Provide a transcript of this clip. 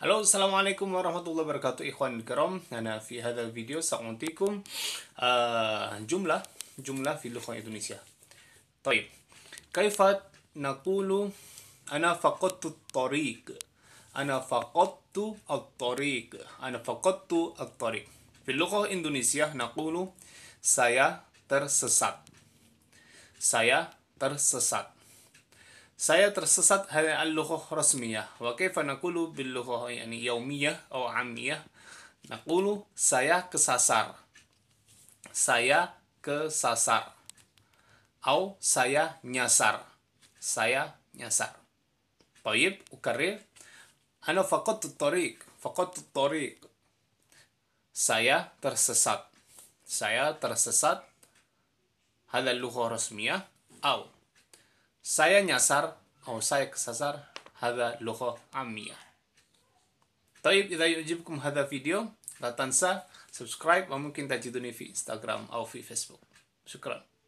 Halo, Assalamualaikum warahmatullahi wabarakatuh Ikhwan Karam Ana fi hadal video sa'untikum uh, Jumlah Jumlah fi Indonesia Taib Kaifat nakulu Ana fakotu tariq Ana fakotu al tariq Ana fakotu al tariq Fi Indonesia nakulu Saya tersesat Saya tersesat saya tersesat hal al lughah rasmiyah wa kaifa naqulu bil lughah yani yaumiyah atau amiyah naqulu saya kesasar saya kesasar au saya nyasar saya nyasar طيب ukarir ana faqadtu tariq faqadtu tariq saya tersesat saya tersesat hal al lughah rasmiyah au saya nyasar atau oh, saya kesasar hada loko amia. Taib ida yujibkum hada video, la sah, subscribe mungkin tajiduni fi Instagram atau fi Facebook. kasih.